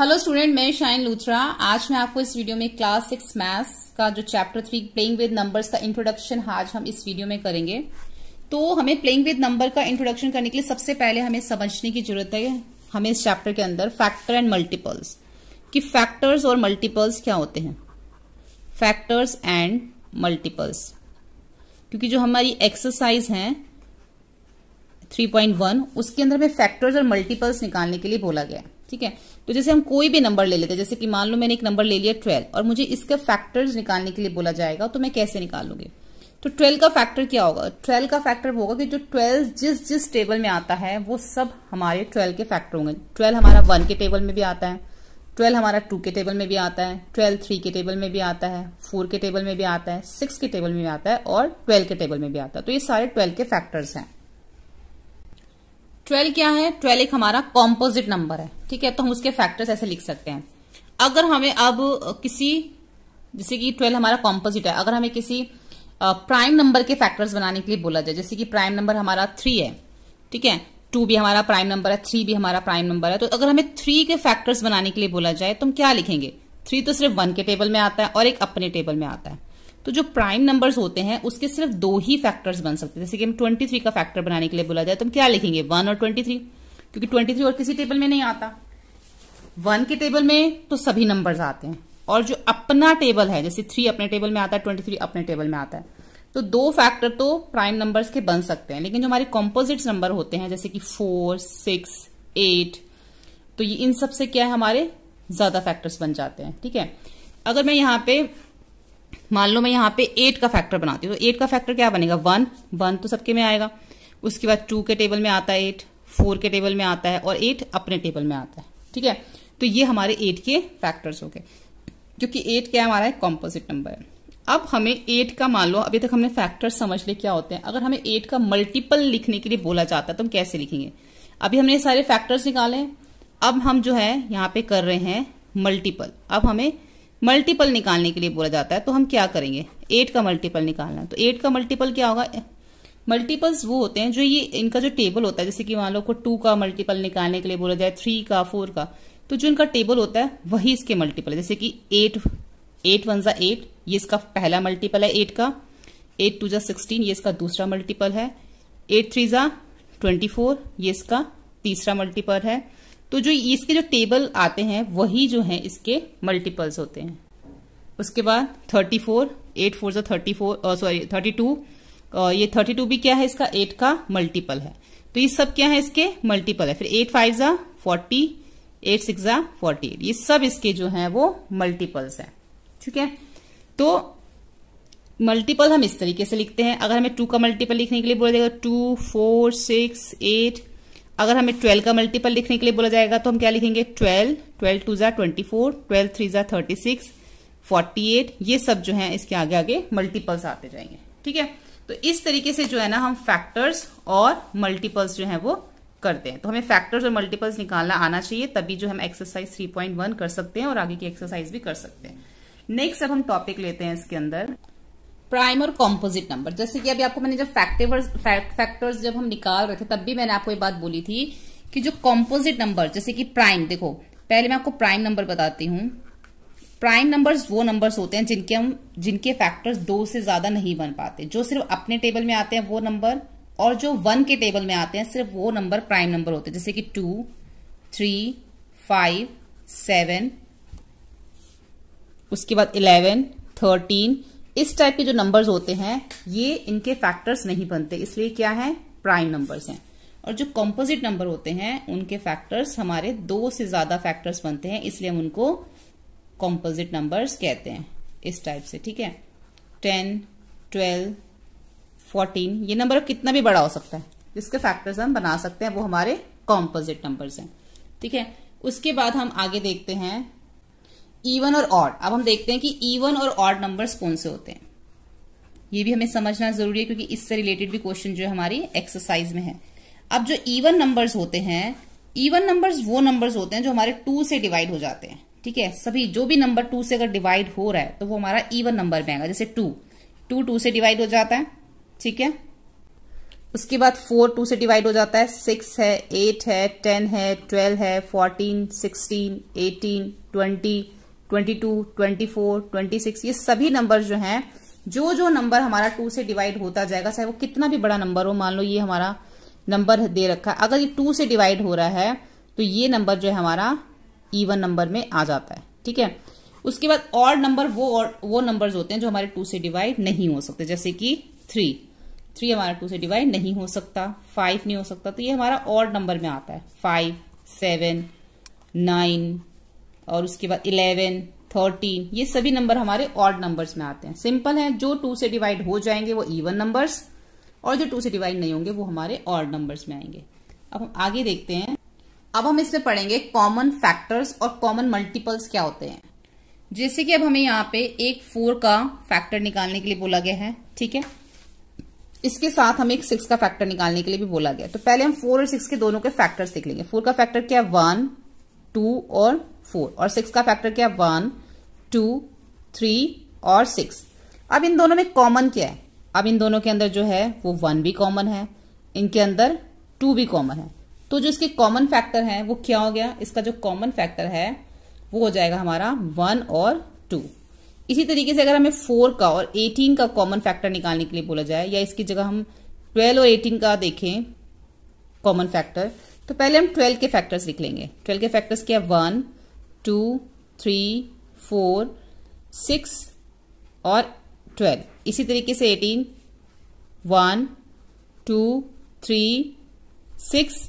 hello student मैं शाइन लूथरा आज मैं आपको इस वीडियो में क्लास सिक्स मैथ्स का जो chapter three playing with numbers का इंट्रोडक्शन आज हम इस वीडियो में करेंगे तो हमें प्लेइंग विद नंबर का इंट्रोडक्शन करने के लिए सबसे पहले हमें समझने की जरूरत है हमें इस चैप्टर के अंदर फैक्टर एंड मल्टीपल्स कि फैक्टर्स और मल्टीपल्स क्या होते हैं फैक्टर्स एंड मल्टीपल्स क्योंकि जो हमारी एक्सरसाइज है 3.1 उसके अंदर हमें फैक्टर्स और मल्टीपल्स निकालने के लिए बोला गया ठीक है तो जैसे हम कोई भी नंबर ले लेते हैं जैसे कि मान लो मैंने एक नंबर ले लिया ट्वेल्व और मुझे इसके फैक्टर्स निकालने के लिए बोला जाएगा तो मैं कैसे निकालूंगी तो ट्वेल्व का फैक्टर क्या होगा ट्वेल्व का फैक्टर होगा कि जो ट्वेल्व जिस जिस टेबल में आता है वो सब हमारे ट्वेल्व के फैक्टर होंगे ट्वेल्व हमारा वन के टेबल में भी आता है ट्वेल्व हमारा टू के टेबल में भी आता है ट्वेल्व थ्री के टेबल में भी आता है फोर के टेबल में भी आता है सिक्स के टेबल में भी आता है और ट्वेल्व के टेबल में भी आता है तो ये सारे ट्वेल्व के फैक्टर्स हैं ट्वेल्व क्या है ट्वेल्व एक हमारा कॉम्पोजिट नंबर है ठीक है तो हम उसके फैक्टर्स ऐसे लिख सकते हैं अगर हमें अब किसी जैसे कि ट्वेल्व हमारा कॉम्पोजिट है अगर हमें किसी प्राइम नंबर के फैक्टर्स बनाने के लिए बोला जाए जैसे कि प्राइम नंबर हमारा थ्री है ठीक है टू भी हमारा प्राइम नंबर है थ्री भी हमारा प्राइम नंबर है तो अगर हमें थ्री के फैक्टर्स बनाने के लिए बोला जाए तो हम क्या लिखेंगे थ्री तो सिर्फ वन के टेबल में आता है और एक अपने टेबल में आता है तो जो प्राइम नंबर्स होते हैं उसके सिर्फ दो ही फैक्टर्स बन सकते हैं जैसे कि हम 23 का फैक्टर बनाने के लिए बोला जाए तो हम क्या लिखेंगे वन और 23 क्योंकि 23 और किसी टेबल में नहीं आता वन के टेबल में तो सभी नंबर्स आते हैं और जो अपना टेबल है जैसे थ्री अपने टेबल में आता है ट्वेंटी थ्री अपने टेबल में आता है तो दो फैक्टर तो प्राइम नंबर्स के बन सकते हैं लेकिन जो हमारे कॉम्पोजिट नंबर होते हैं जैसे कि फोर सिक्स एट तो ये इन सब से क्या है हमारे ज्यादा फैक्टर्स बन जाते हैं ठीक है अगर मैं यहाँ पे मान लो मैं यहाँ पे एट का फैक्टर बनाती हूँ तो एट का फैक्टर क्या बनेगा वन वन तो सबके में आएगा उसके बाद टू के टेबल में आता है एट फोर के टेबल में आता है और एट अपने टेबल में आता है ठीक है तो ये हमारे एट के फैक्टर्स हो गए क्योंकि एट क्या हमारा है कॉम्पोजिट नंबर है अब हमें एट का मान लो अभी तक हमने फैक्टर्स समझ ले क्या होते हैं अगर हमें एट का मल्टीपल लिखने के लिए बोला जाता है तो हम कैसे लिखेंगे अभी हमने सारे फैक्टर्स निकाले अब हम जो है यहाँ पे कर रहे हैं मल्टीपल अब हमें मल्टीपल निकालने के लिए बोला जाता है तो हम क्या करेंगे एट का मल्टीपल निकालना तो एट का मल्टीपल क्या होगा मल्टीपल्स वो होते हैं जो ये इनका जो टेबल होता है जैसे कि मान लो को टू का मल्टीपल निकालने के लिए बोला जाए थ्री का फोर का तो जो इनका टेबल होता है वही इसके मल्टीपल है जैसे कि एट एट वन ज़ा एट ये इसका पहला मल्टीपल है एट का एट टू ज़ा सिक्सटीन ये इसका दूसरा मल्टीपल है एट थ्री ज़ा ट्वेंटी फोर ये इसका तीसरा मल्टीपल है तो जो इसके जो टेबल आते हैं वही जो हैं इसके मल्टीपल्स होते हैं उसके बाद थर्टी फोर एट फोर जो thirty four sorry thirty two ये थर्टी टू भी क्या है इसका एट का मल्टीपल है तो ये सब क्या है इसके मल्टीपल है फिर एट फाइव जा फोर्टी एट सिक्स जा फोर्टी ये सब इसके जो हैं वो मल्टीपल्स हैं ठीक है तो मल्टीपल हम इस तरीके से लिखते हैं अगर हमें टू का मल्टीपल लिखने के लिए बोल देगा टू फोर सिक्स एट अगर हमें ट्वेल्व का मल्टीपल लिखने के लिए बोला जाएगा तो हम क्या लिखेंगे ट्वेल्व ट्वेल्व टू जार ट्वेंटी फोर ट्वेल्व थ्री जार थर्टी सिक्स फोर्टी एट ये सब जो है इसके आगे आगे मल्टीपल्स आते जाएंगे ठीक है तो इस तरीके से जो है ना हम फैक्टर्स और मल्टीपल्स जो है वो करते हैं तो हमें फैक्टर्स और मल्टीपल्स निकालना आना चाहिए तभी जो हम एक्सरसाइज 3.1 कर सकते हैं और आगे की एक्सरसाइज भी कर सकते हैं नेक्स्ट अब हम टॉपिक लेते हैं इसके अंदर प्राइम और कॉम्पोजिट नंबर जैसे कि अभी आपको मैंने जब फैक्टिवर्स फैक्टर्स जब हम निकाल रहे थे तब भी मैंने आपको ये बात बोली थी कि जो कॉम्पोजिट नंबर जैसे कि प्राइम देखो पहले मैं आपको प्राइम नंबर बताती हूँ प्राइम नंबर्स वो नंबर्स होते हैं जिनके हम जिनके फैक्टर्स दो से ज्यादा नहीं बन पाते जो सिर्फ अपने टेबल में आते हैं वो नंबर और जो वन के टेबल में आते हैं सिर्फ वो नंबर प्राइम नंबर होते हैं जैसे कि टू थ्री फाइव सेवन उसके बाद इलेवन थर्टीन इस टाइप के जो नंबर्स होते हैं ये इनके फैक्टर्स नहीं बनते इसलिए क्या है प्राइम नंबर्स हैं और जो कॉम्पोजिट नंबर होते हैं उनके फैक्टर्स हमारे दो से ज्यादा फैक्टर्स बनते हैं इसलिए हम उनको कॉम्पोजिट नंबर्स कहते हैं इस टाइप से ठीक है टेन ट्वेल्व फोर्टीन ये नंबर कितना भी बड़ा हो सकता है जिसके फैक्टर्स हम बना सकते हैं वो हमारे कॉम्पोजिट नंबर्स हैं ठीक है उसके बाद हम आगे देखते हैं इवन और ऑड अब हम देखते हैं कि ईवन और ऑड नंबर्स कौन से होते हैं ये भी हमें समझना जरूरी है क्योंकि इससे रिलेटेड भी क्वेश्चन जो हमारी एक्सरसाइज में है अब जो इवन नंबर्स होते हैं इवन नंबर्स वो नंबर्स होते हैं जो हमारे टू से डिवाइड हो जाते हैं ठीक है सभी जो भी नंबर टू से अगर डिवाइड हो रहा है तो वो हमारा इवन नंबर में आएगा जैसे टू टू टू से डिवाइड हो जाता है ठीक है उसके बाद फोर टू से डिवाइड हो जाता है सिक्स है एट है टेन है ट्वेल्व है fourteen sixteen eighteen twenty twenty two twenty four twenty six ये सभी नंबर जो हैं जो जो नंबर हमारा टू से डिवाइड होता जाएगा चाहे वो कितना भी बड़ा नंबर हो मान लो ये हमारा नंबर दे रखा है अगर ये टू से डिवाइड हो रहा है तो ये नंबर जो है हमारा ईवन नंबर में आ जाता है ठीक है उसके बाद और नंबर वो और वो नंबर्स होते हैं जो हमारे टू से डिवाइड नहीं हो सकते जैसे कि थ्री थ्री हमारा टू से डिवाइड नहीं हो सकता फाइव नहीं हो सकता तो ये हमारा और नंबर में आता है फाइव सेवन नाइन और उसके बाद इलेवन थर्टीन ये सभी नंबर हमारे ऑड नंबर्स में आते हैं सिंपल है जो टू से डिवाइड हो जाएंगे वो इवन नंबर्स और जो टू से डिवाइड नहीं होंगे वो हमारे ऑड नंबर्स में आएंगे अब हम आगे देखते हैं अब हम इसमें पढ़ेंगे कॉमन फैक्टर्स और कॉमन मल्टीपल्स क्या होते हैं जैसे कि अब हमें यहाँ पे एक फोर का फैक्टर निकालने के लिए बोला गया है ठीक है इसके साथ हमें एक सिक्स का फैक्टर निकालने के लिए भी बोला गया तो पहले हम फोर और सिक्स के दोनों के फैक्टर्स देख लेंगे फोर का फैक्टर क्या है वन टू और फोर और सिक्स का फैक्टर क्या वन टू थ्री और सिक्स अब इन दोनों में कॉमन क्या है अब इन दोनों के अंदर जो है वो वन भी कॉमन है इनके अंदर टू भी कॉमन है तो जो इसके कॉमन फैक्टर हैं वो क्या हो गया इसका जो कॉमन फैक्टर है वो हो जाएगा हमारा वन और टू इसी तरीके से अगर हमें फोर का और एटीन का कॉमन फैक्टर निकालने के लिए बोला जाए या इसकी जगह हम ट्वेल्व और एटीन का देखें कॉमन फैक्टर तो पहले हम ट्वेल्व के फैक्टर्स लिख लेंगे ट्वेल्व के फैक्टर्स क्या है one two three four six और ट्वेल्व इसी तरीके से eighteen one two three six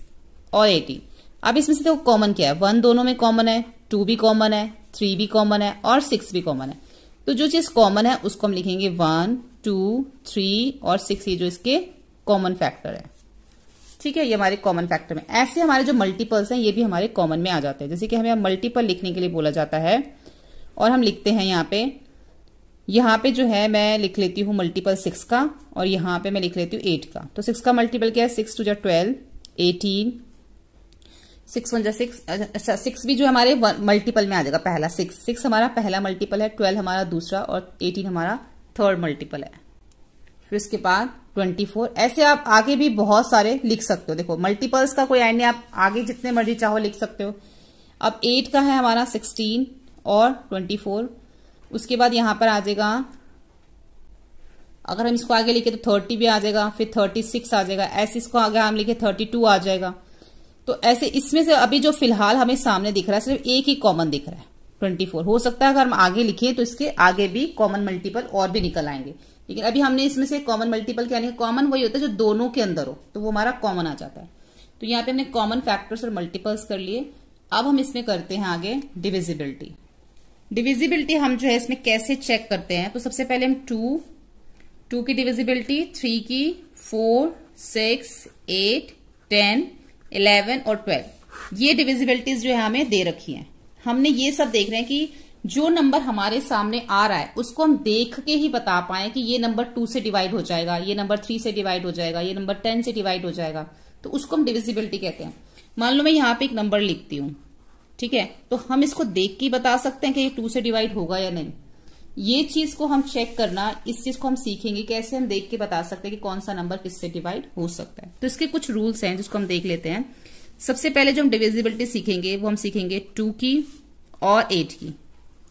और एटीन अब इसमें से देखो तो कॉमन क्या है वन दोनों में कॉमन है टू भी कॉमन है थ्री भी कॉमन है और सिक्स भी कॉमन है तो जो चीज कॉमन है उसको हम लिखेंगे वन टू थ्री और सिक्स ये जो इसके कॉमन फैक्टर है ठीक है ये हमारे कॉमन फैक्टर में ऐसे हमारे जो मल्टीपल्स हैं ये भी हमारे कॉमन में आ जाते हैं जैसे कि हमें मल्टीपल लिखने के लिए बोला जाता है और हम लिखते हैं यहाँ पे यहाँ पे जो है मैं लिख लेती हूँ मल्टीपल सिक्स का और यहाँ पे मैं लिख लेती हूँ एट का तो सिक्स का मल्टीपल क्या है सिक्स टू जो ट्वेल्व एटीन सिक्स वन जो सिक्स अच्छा सिक्स भी जो हमारे मल्टीपल में आ जाएगा पहला सिक्स सिक्स हमारा पहला मल्टीपल है ट्वेल्व हमारा दूसरा और एटीन हमारा थर्ड मल्टीपल है फिर उसके बाद ट्वेंटी फोर ऐसे आप आगे भी बहुत सारे लिख सकते हो देखो मल्टीपल्स का कोई आईने आप आगे जितने मर्जी चाहो लिख सकते हो अब एट का है हमारा सिक्सटीन और ट्वेंटी फोर उसके बाद यहां पर आ जाएगा अगर हम इसको आगे लिखे तो थर्टी भी आ जाएगा फिर थर्टी सिक्स आ जाएगा ऐसे इसको आगे हम लिखे थर्टी टू आ जाएगा तो ऐसे इसमें से अभी जो फिलहाल हमें सामने दिख रहा है सिर्फ एक ही कॉमन दिख रहा है ट्वेंटी फोर हो सकता है अगर हम आगे लिखे तो इसके आगे भी कॉमन मल्टीपल और भी निकल आएंगे है अभी हमने इसमें से कॉमन मल्टीपल क्या नहीं कॉमन वही होता है जो दोनों के अंदर हो तो वो हमारा कॉमन आ जाता है तो यहाँ पे हमने कॉमन फैक्टर्स और मल्टीपल्स कर लिए अब हम इसमें करते हैं आगे डिविजिबिलिटी डिविजिबिलिटी हम जो है इसमें कैसे चेक करते हैं तो सबसे पहले हम टू टू की डिविजिबिलिटी थ्री की four six eight ten eleven और ट्वेल्व ये डिविजिबिलिटीज जो है हमें दे रखी हैं हमने ये सब देख रहे हैं कि जो नंबर हमारे सामने आ रहा है उसको हम देख के ही बता पाए कि ये नंबर टू से डिवाइड हो जाएगा ये नंबर थ्री से डिवाइड हो जाएगा ये नंबर टेन से डिवाइड हो जाएगा तो उसको हम डिविजिबिलिटी कहते हैं मान लो मैं यहाँ पे एक नंबर लिखती हूँ ठीक है तो हम इसको देख के बता सकते हैं कि ये टू से डिवाइड होगा या नहीं ये चीज को हम चेक करना इस चीज को हम सीखेंगे कैसे हम देख के बता सकते हैं कि कौन सा नंबर किससे डिवाइड हो सकता है तो इसके कुछ रूल्स हैं जिसको हम देख लेते हैं सबसे पहले जो हम डिविजिबिलिटी सीखेंगे वो हम सीखेंगे टू की और एट की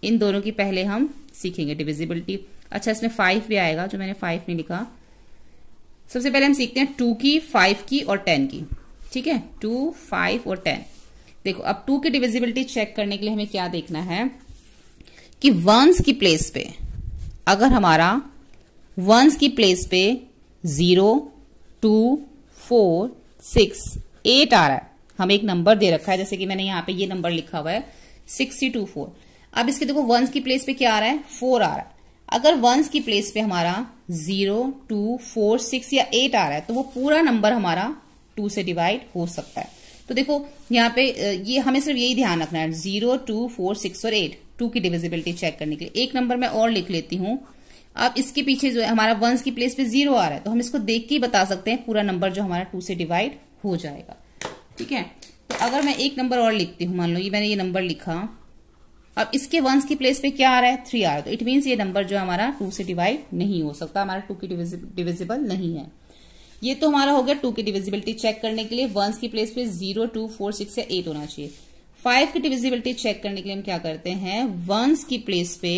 इन दोनों की पहले हम सीखेंगे डिविजिबिलिटी अच्छा इसमें फाइव भी आएगा जो मैंने फाइव नहीं लिखा सबसे पहले हम सीखते हैं टू की फाइव की और टेन की ठीक है टू फाइव और टेन देखो अब टू की डिविजिबिलिटी चेक करने के लिए हमें क्या देखना है कि वंस की प्लेस पे अगर हमारा वंस की प्लेस पे zero two four six eight आ रहा है हमें एक नंबर दे रखा है जैसे कि मैंने यहां पे ये नंबर लिखा हुआ है सिक्स टू फोर अब इसके देखो वंस की प्लेस पे क्या आ रहा है फोर आ रहा है अगर वंस की प्लेस पे हमारा जीरो टू फोर सिक्स या एट आ रहा है तो वो पूरा नंबर हमारा टू से डिवाइड हो सकता है तो देखो यहाँ पे ये हमें सिर्फ यही ध्यान रखना है जीरो टू फोर सिक्स और एट टू की डिविजिबिलिटी चेक करने के लिए एक नंबर मैं और लिख लेती हूँ अब इसके पीछे जो है हमारा वंस की प्लेस पे जीरो आ रहा है तो हम इसको देख के ही बता सकते हैं पूरा नंबर जो हमारा टू से डिवाइड हो जाएगा ठीक है तो अगर मैं एक नंबर और लिखती हूँ मान लो ये मैंने ये नंबर लिखा अब इसके वंस की प्लेस पे क्या आ रहा है थ्री आ रहा है तो इट मीन्स ये नंबर जो हमारा टू से डिवाइड नहीं हो सकता हमारा टू की डिविजिबल नहीं है ये तो हमारा हो गया टू की डिविजिबिलिटी चेक करने के लिए वंस की प्लेस पे जीरो टू फोर सिक्स या एट होना चाहिए फाइव की डिविजिबिलिटी चेक करने के लिए हम क्या करते हैं वंस की प्लेस पे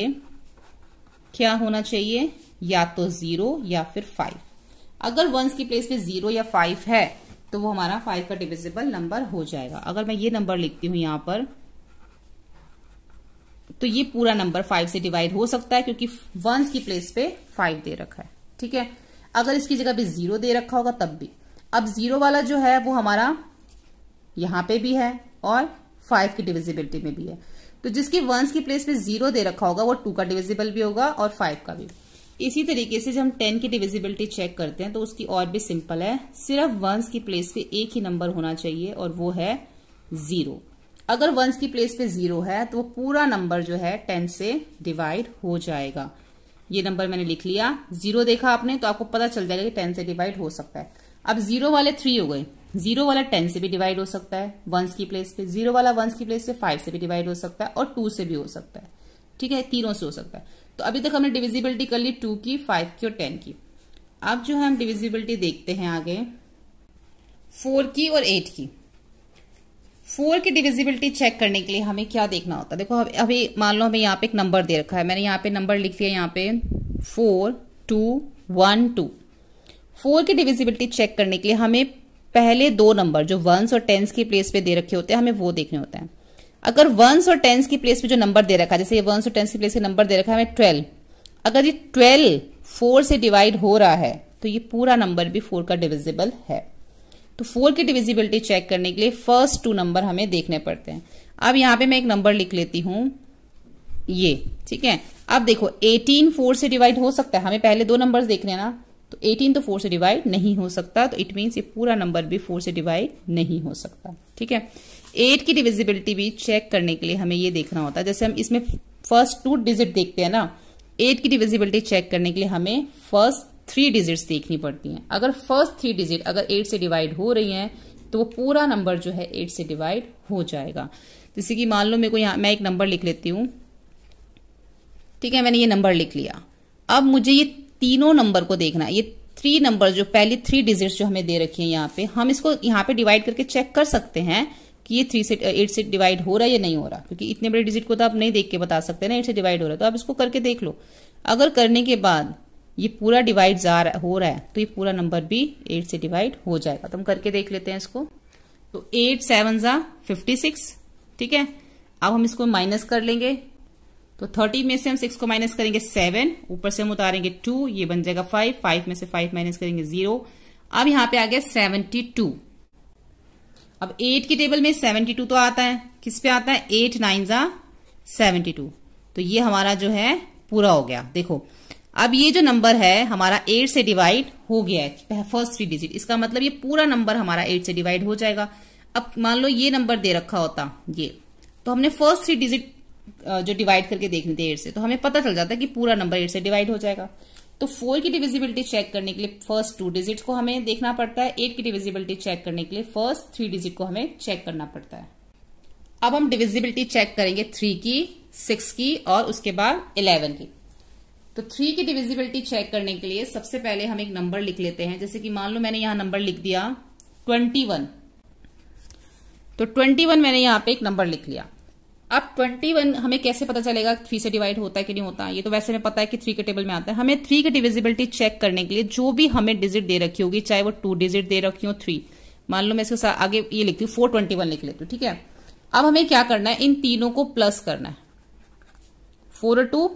क्या होना चाहिए या तो जीरो या फिर फाइव अगर वंस की प्लेस पे जीरो या फाइव है तो वो हमारा फाइव का डिविजिबल नंबर हो जाएगा अगर मैं ये नंबर लिखती हूं यहां पर तो ये पूरा नंबर फाइव से डिवाइड हो सकता है क्योंकि वंस की प्लेस पे फाइव दे रखा है ठीक है अगर इसकी जगह पे जीरो दे रखा होगा तब भी अब जीरो वाला जो है वो हमारा यहां पे भी है और फाइव की डिविजिबिलिटी में भी है तो जिसकी वंस की प्लेस पे जीरो दे रखा होगा वो टू का डिविजिबल भी होगा और फाइव का भी इसी तरीके से जब हम टेन की डिविजिबिलिटी चेक करते हैं तो उसकी और भी सिंपल है सिर्फ वंस की प्लेस पे एक ही नंबर होना चाहिए और वो है जीरो अगर वंस की प्लेस पे जीरो है तो वो पूरा नंबर जो है टेन से डिवाइड हो जाएगा ये नंबर मैंने लिख लिया जीरो देखा आपने तो आपको पता चल जाएगा कि टेन से डिवाइड हो सकता है अब जीरो वाले थ्री हो गए जीरो वाला टेन से भी डिवाइड हो सकता है वंस की प्लेस पे जीरो वाला वंस की प्लेस पे फाइव से भी डिवाइड हो सकता है और टू से भी हो सकता है ठीक है तीनों से हो सकता है तो अभी तक हमने डिविजिबिलिटी कर ली टू की फाइव की और टेन की अब जो है हम डिविजिबिलिटी देखते हैं आगे फोर की और एट की फोर की डिविजिबिलिटी चेक करने के लिए हमें क्या देखना होता है देखो अभी मान लो हमें यहाँ पे एक नंबर दे रखा है मैंने यहाँ पे नंबर लिख दिया यहाँ पे four two one two four की डिविजिबिलिटी चेक करने के लिए हमें पहले दो नंबर जो वंस और टेंस की प्लेस पे दे रखे होते हैं हमें वो देखने होते हैं अगर वंस और टेंस की प्लेस पे जो नंबर दे रखा है जैसे ये वंस और टेंस की प्लेस पे नंबर दे रखा है हमें ट्वेल्व अगर ये ट्वेल्व फोर से डिवाइड हो रहा है तो ये पूरा नंबर भी फोर का डिविजिबल है तो फोर की डिविजिबिलिटी चेक करने के लिए फर्स्ट टू नंबर हमें देखने पड़ते हैं अब यहां पे मैं एक नंबर लिख लेती हूं ये ठीक है अब देखो 18 फोर से डिवाइड हो सकता है हमें पहले दो नंबर्स देखने ना तो 18 तो फोर से डिवाइड नहीं हो सकता तो इट मीन्स ये पूरा नंबर भी फोर से डिवाइड नहीं हो सकता ठीक है एट की डिविजिबिलिटी भी चेक करने के लिए हमें ये देखना होता है जैसे हम इसमें फर्स्ट टू डिजिट देखते हैं ना एट की डिविजिबिलिटी चेक करने के लिए हमें फर्स्ट थ्री डिजिट्स देखनी पड़ती हैं अगर फर्स्ट थ्री डिजिट अगर एट से डिवाइड हो रही हैं तो वो पूरा नंबर जो है एट से डिवाइड हो जाएगा जैसे कि मान लो मेरे को यहाँ मैं एक नंबर लिख लेती हूँ ठीक है मैंने ये नंबर लिख लिया अब मुझे ये तीनों नंबर को देखना है ये थ्री नंबर जो पहली थ्री डिजिट्स जो हमें दे रखी है यहाँ पे हम इसको यहाँ पे डिवाइड करके चेक कर सकते हैं कि ये थ्री से एट से डिवाइड हो रहा है या नहीं हो रहा क्योंकि इतने बड़े डिजिट को तो आप नहीं देख के बता सकते ना एट से डिवाइड हो रहा है तो आप इसको करके देख लो अगर करने के बाद ये पूरा डिवाइड जा रहा हो रहा है तो ये पूरा नंबर भी एट से डिवाइड हो जाएगा तो हम करके देख लेते हैं इसको तो एट सेवन जा फिफ्टी सिक्स ठीक है अब हम इसको माइनस कर लेंगे तो थर्टी में से हम सिक्स को माइनस करेंगे सेवन ऊपर से हम उतारेंगे टू ये बन जाएगा फाइव फाइव में से फाइव माइनस करेंगे जीरो अब यहां पे आ गया सेवनटी टू अब एट की टेबल में सेवेंटी टू तो आता है किस पे आता है एट नाइन जा सेवनटी टू तो ये हमारा जो है पूरा हो गया देखो अब ये जो नंबर है हमारा एट से डिवाइड हो गया है फर्स्ट थ्री डिजिट इसका मतलब ये पूरा नंबर हमारा एट से डिवाइड हो जाएगा अब मान लो ये नंबर दे रखा होता ये तो हमने फर्स्ट थ्री डिजिट जो डिवाइड करके देखने थे एट से तो हमें पता चल जाता है कि पूरा नंबर एट से डिवाइड हो जाएगा तो फोर की डिविजिबिलिटी चेक करने के लिए फर्स्ट टू डिजिट को हमें देखना पड़ता है एट की डिविजिबिलिटी चेक करने के लिए फर्स्ट थ्री डिजिट को हमें चेक करना पड़ता है अब हम डिविजिबिलिटी चेक करेंगे थ्री की सिक्स की और उसके बाद इलेवन की तो थ्री की डिविजिबिलिटी चेक करने के लिए सबसे पहले हम एक नंबर लिख लेते हैं जैसे कि मान लो मैंने यहां नंबर लिख दिया ट्वेंटी वन तो ट्वेंटी वन मैंने यहां पे एक नंबर लिख लिया अब ट्वेंटी वन हमें कैसे पता चलेगा थ्री से डिवाइड होता है कि नहीं होता ये तो वैसे हमें पता है कि थ्री के टेबल में आता है हमें थ्री की डिविजिबिलिटी चेक करने के लिए जो भी हमें डिजिट दे रखी होगी चाहे वो टू डिजिट दे रखी हो थ्री मान लो मैं इसके साथ आगे ये लिखती हूँ फोर ट्वेंटी वन लिख लेती हूँ ठीक है अब हमें क्या करना है इन तीनों को प्लस करना है फोर टू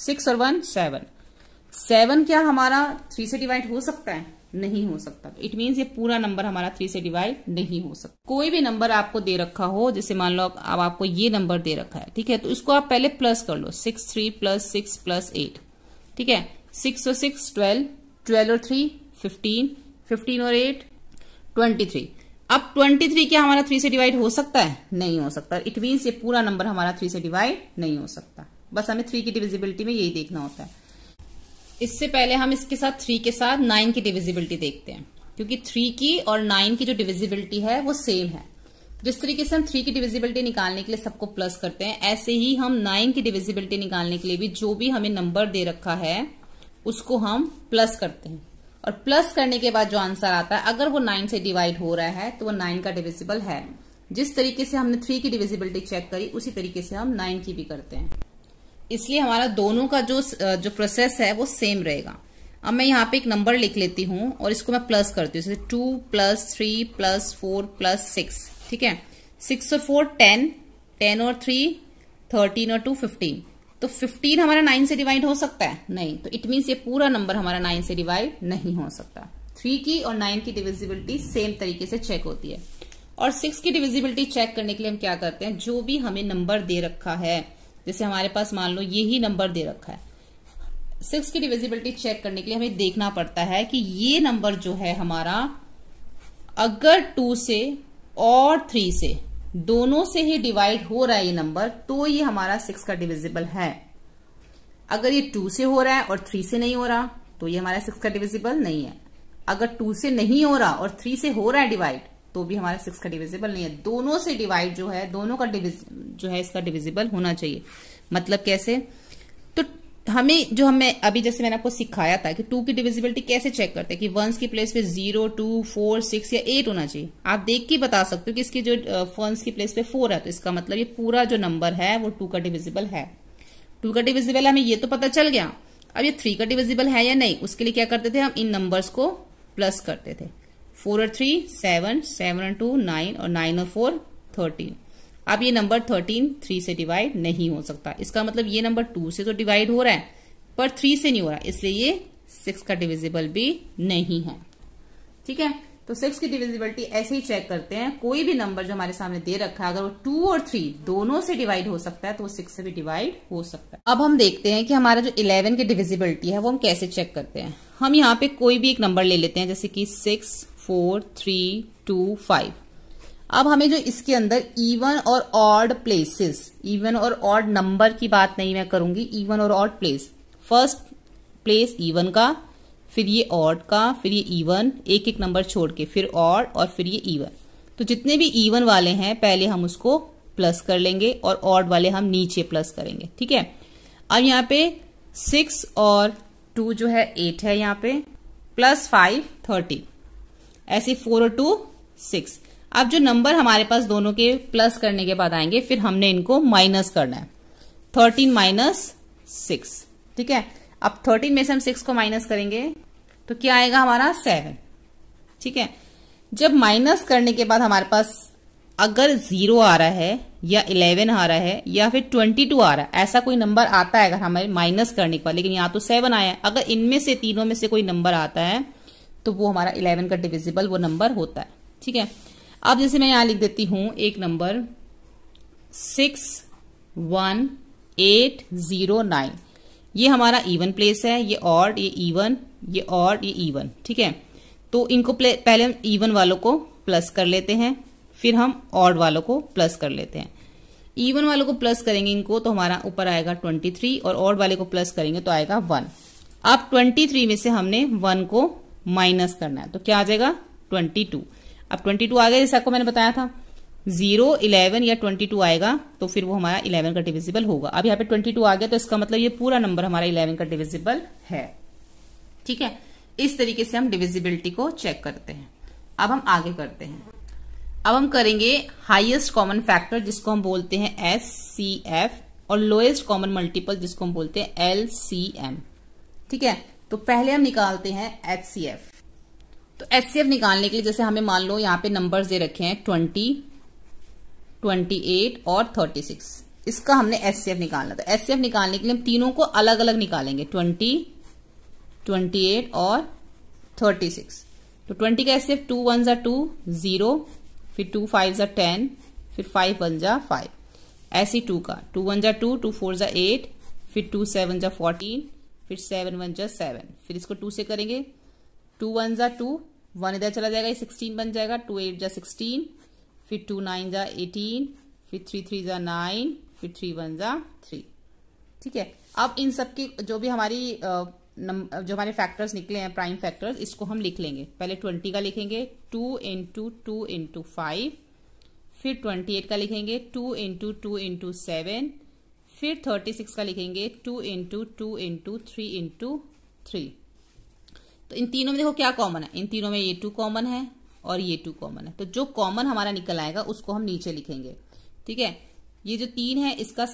सिक्स और वन सेवन सेवन क्या हमारा थ्री से डिवाइड हो सकता है नहीं हो सकता इट मीन्स ये पूरा नंबर हमारा थ्री से डिवाइड नहीं हो सकता कोई भी नंबर आपको दे रखा हो जैसे मान लो अब आपको ये नंबर दे रखा है ठीक है तो इसको आप पहले प्लस कर लो six three plus six plus eight ठीक है सिक्स और सिक्स ट्वेल्व ट्वेल्व और थ्री फिफ्टीन फिफ्टीन और एट ट्वेंटी थ्री अब ट्वेंटी थ्री क्या हमारा थ्री से डिवाइड हो सकता है नहीं हो सकता इट मीन्स ये पूरा नंबर हमारा थ्री से डिवाइड नहीं हो सकता बस हमें थ्री की डिविजिबिलिटी में यही देखना होता है इससे पहले हम इसके साथ थ्री के साथ नाइन की डिविजिबिलिटी देखते हैं क्योंकि थ्री की और नाइन की जो डिविजिबिलिटी है वो सेम है जिस तरीके से हम थ्री की डिविजिबिलिटी निकालने के लिए सबको प्लस करते हैं ऐसे ही हम नाइन की डिविजिबिलिटी निकालने के लिए भी जो भी हमें नंबर दे रखा है उसको हम प्लस करते हैं और प्लस करने के बाद जो आंसर आता है अगर वो नाइन से डिवाइड हो रहा है तो वो नाइन का डिविजिबल है जिस तरीके से हमने थ्री की डिविजिबिलिटी चेक करी उसी तरीके से हम नाइन की भी करते हैं इसलिए हमारा दोनों का जो जो प्रोसेस है वो सेम रहेगा अब मैं यहाँ पे एक नंबर लिख लेती हूँ और इसको मैं प्लस करती हूँ जैसे two plus three plus four plus six ठीक है सिक्स और फोर टेन टेन और थ्री थर्टीन और टू फिफ्टीन तो फिफ्टीन हमारा नाइन से डिवाइड हो सकता है नहीं तो इट मीन्स ये पूरा नंबर हमारा नाइन से डिवाइड नहीं हो सकता थ्री की और नाइन की डिविजिबिलिटी सेम तरीके से चेक होती है और सिक्स की डिविजिबिलिटी चेक करने के लिए हम क्या करते हैं जो भी हमें नंबर दे रखा है जैसे हमारे पास मान लो ये ही नंबर दे रखा है सिक्स की डिविजिबिलिटी चेक करने के लिए हमें देखना पड़ता है कि ये नंबर जो है हमारा अगर टू से और थ्री से दोनों से ही डिवाइड हो रहा है ये नंबर तो ये हमारा सिक्स का डिविजिबल है अगर ये टू से हो रहा है और थ्री से नहीं हो रहा तो ये हमारा सिक्स का डिविजिबल नहीं है अगर टू से नहीं हो रहा और थ्री से हो रहा है डिवाइड तो भी हमारा सिक्स का डिविजिबल नहीं है दोनों से डिवाइड जो है दोनों का डिविज जो है इसका डिविजिबल होना चाहिए मतलब कैसे तो हमें जो हमें अभी जैसे मैंने आपको सिखाया था कि टू की डिविजिबिलिटी कैसे चेक करते हैं कि वंस की प्लेस पे जीरो टू फोर सिक्स या एट होना चाहिए आप देख के बता सकते हो कि इसकी जो वंस की प्लेस पे फोर है तो इसका मतलब ये पूरा जो नंबर है वो टू का डिविजिबल है टू का डिविजिबल हमें ये तो पता चल गया अब ये थ्री का डिविजिबल है या नहीं उसके लिए क्या करते थे हम इन नंबर्स को प्लस करते थे फोर और थ्री सेवन सेवन और टू नाइन और नाइन और फोर थर्टीन अब ये नंबर थर्टीन थ्री से डिवाइड नहीं हो सकता इसका मतलब ये नंबर टू से तो डिवाइड हो रहा है पर थ्री से नहीं हो रहा इसलिए ये सिक्स का डिविजिबल भी नहीं है ठीक है तो सिक्स की डिविजिबिलिटी ऐसे ही चेक करते हैं कोई भी नंबर जो हमारे सामने दे रखा है अगर वो टू और थ्री दोनों से डिवाइड हो सकता है तो वो सिक्स से भी डिवाइड हो सकता है अब हम देखते हैं कि हमारा जो इलेवन की डिविजिबिलिटी है वो हम कैसे चेक करते हैं हम यहाँ पे कोई भी एक नंबर ले लेते हैं जैसे कि six four three two five अब हमें जो इसके अंदर इवन और ऑड प्लेसेस इवन और ऑड नंबर की बात नहीं मैं करूंगी इवन और odd place first place even का फिर ये ऑड का फिर ये इवन एक एक नंबर छोड़ के फिर ऑड और फिर ये इवन तो जितने भी इवन वाले हैं पहले हम उसको प्लस कर लेंगे और ऑड वाले हम नीचे प्लस करेंगे ठीक है अब यहाँ पे सिक्स और टू जो है एट है यहाँ पे प्लस फाइव थर्टी ऐसी फोर और टू सिक्स अब जो नंबर हमारे पास दोनों के प्लस करने के बाद आएंगे फिर हमने इनको माइनस करना है थर्टीन माइनस सिक्स ठीक है अब थर्टीन में से हम सिक्स को माइनस करेंगे तो क्या आएगा हमारा सेवन ठीक है जब माइनस करने के बाद हमारे पास अगर जीरो आ रहा है या इलेवन आ रहा है या फिर ट्वेंटी टू आ रहा है ऐसा कोई नंबर आता है अगर हमारे माइनस करने के बाद लेकिन यहां तो सेवन आया अगर इनमें से तीनों में से कोई नंबर आता है तो वो हमारा इलेवन का डिविजिबल वो नंबर होता है ठीक है अब जैसे मैं यहां लिख देती हूं एक number six one eight zero nine ये हमारा इवन प्लेस है ये ऑड ये इवन ये ऑड ये इवन ठीक है तो इनको पहले हम इवन वालों को प्लस कर लेते हैं फिर हम ऑड वालों को प्लस कर लेते हैं इवन वालों को प्लस करेंगे इनको तो हमारा ऊपर आएगा ट्वेंटी थ्री और ऑड वाले को प्लस करेंगे तो आएगा वन अब ट्वेंटी थ्री में से हमने वन को माइनस करना है तो क्या आ जाएगा ट्वेंटी टू अब ट्वेंटी टू आ गया जैसे आपको मैंने बताया था जीरो इलेवन या ट्वेंटी टू आएगा तो फिर वो हमारा इलेवन का डिविजिबल होगा अब यहाँ पे ट्वेंटी टू आ गया तो इसका मतलब ये पूरा नंबर हमारा इलेवन का डिविजिबल है ठीक है इस तरीके से हम डिविजिबिलिटी को चेक करते हैं अब हम आगे करते हैं अब हम करेंगे हाइएस्ट कॉमन फैक्टर जिसको हम बोलते हैं एस सी एफ और लोएस्ट कॉमन मल्टीपल जिसको हम बोलते हैं एल सी एम ठीक है तो पहले हम निकालते हैं एच सी एफ तो एच सी एफ निकालने के लिए जैसे हमें मान लो यहां पे नंबर दे रखे हैं ट्वेंटी ट्वेंटी एट और थर्टी सिक्स इसका हमने एच सी एफ निकालना था एच सी एफ निकालने के लिए हम तीनों को अलग अलग निकालेंगे ट्वेंटी ट्वेंटी एट और थर्टी सिक्स तो ट्वेंटी का H C F two one ज़ा टू ज़ीरो फिर टू फाइव ज़ा टेन फिर फाइव वन ज़ा फाइव ऐसी टू का टू वन ज़ा टू टू फोर ज़ा एट फिर टू सेवन ज़ा फोर्टीन फिर सेवन वन जा सेवन फिर इसको टू से करेंगे टू वन जा टू वन इधर चला जाएगा सिक्सटीन बन जाएगा टू एट जा सिक्सटीन फिर टू नाइन जा एटीन फिर थ्री थ्री जा नाइन फिर थ्री वन जा थ्री ठीक है अब इन सब की जो भी हमारी जो हमारे फैक्टर्स निकले हैं प्राइम फैक्टर्स इसको हम लिख लेंगे पहले ट्वेंटी का लिखेंगे two into two into five फिर ट्वेंटी एट का लिखेंगे two into two into seven फिर थर्टी सिक्स का लिखेंगे two into two into three into three तो इन तीनों में देखो क्या कॉमन है इन तीनों में ये टू कॉमन है और ये टू कॉमन है तो जो कॉमन हमारा निकल आएगा उसको हम नीचे लिखेंगे ठीक है ये जो तीन है इसका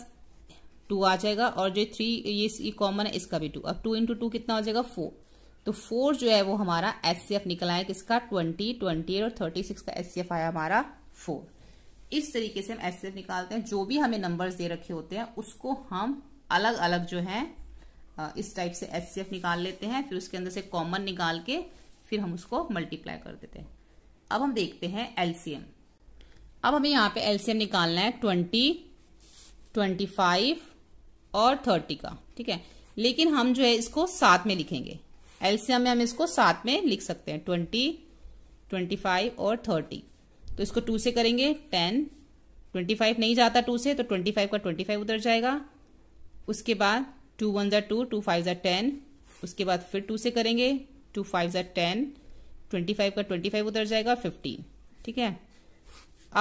टू आ जाएगा और जो थ्री ये कॉमन है इसका भी टू अब टू इंटू टू कितना हो जाएगा फोर तो फोर जो है वो हमारा एफ निकला है किसका ट्वेंटी ट्वेंटी और थर्टी सिक्स का एफ आया हमारा फोर इस तरीके से हम एचसीएफ निकालते हैं जो भी हमें नंबर्स दे रखे होते हैं उसको हम अलग अलग जो है इस टाइप से एफ निकाल लेते हैं फिर उसके अंदर से कॉमन निकाल के फिर हम उसको मल्टीप्लाई कर देते हैं अब हम देखते हैं एलसीएम अब हमें यहाँ पे एलसीएम निकालना है ट्वेंटी ट्वेंटी फाइव और थर्टी का ठीक है लेकिन हम जो है इसको साथ में लिखेंगे एलसीएम में हम इसको साथ में लिख सकते हैं ट्वेंटी ट्वेंटी फाइव और थर्टी तो इसको टू से करेंगे टेन ट्वेंटी फाइव नहीं जाता टू से तो ट्वेंटी फाइव का ट्वेंटी फाइव उधर जाएगा उसके बाद टू वन ज़ा टू टू फाइव ज़ा टेन उसके बाद फिर टू से करेंगे टू फाइव ज़ा टेन ट्वेंटी फाइव का ट्वेंटी फाइव उधर जाएगा फिफ्टीन ठीक है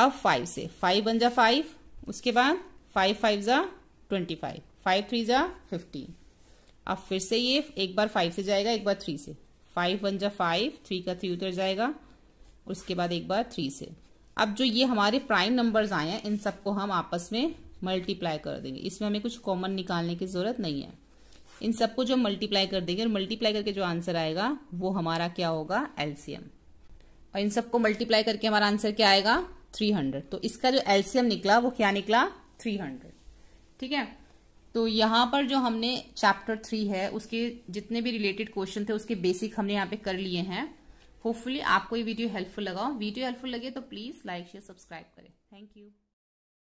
अब फाइव से फाइव वन ज़ा फाइव उसके बाद फाइव फाइव ज़ा ट्वेंटी फाइव फाइव थ्री ज़ा फिफ्टीन अब फिर से ये एक बार फाइव से जाएगा एक बार थ्री से फाइव वन ज़ा फाइव थ्री का थ्री उतर जाएगा उसके बाद एक बार थ्री से अब जो ये हमारे प्राइम नंबर्स आए हैं इन सबको हम आपस में मल्टीप्लाई कर देंगे इसमें हमें कुछ कॉमन निकालने की ज़रूरत नहीं है इन सबको जो मल्टीप्लाई कर देंगे और मल्टीप्लाई करके जो आंसर आएगा वो हमारा क्या होगा एल्सियम और इन सबको मल्टीप्लाई करके हमारा आंसर क्या आएगा 300 तो इसका जो एल्सियम निकला वो क्या निकला 300 ठीक है तो यहाँ पर जो हमने चैप्टर थ्री है उसके जितने भी रिलेटेड क्वेश्चन थे उसके बेसिक हमने यहाँ पे कर लिए हैं होपफुली आपको ये वीडियो हेल्पफुल लगा वीडियो हेल्पफुल लगे तो प्लीज़ लाइक शेयर सब्सक्राइब करें थैंक यू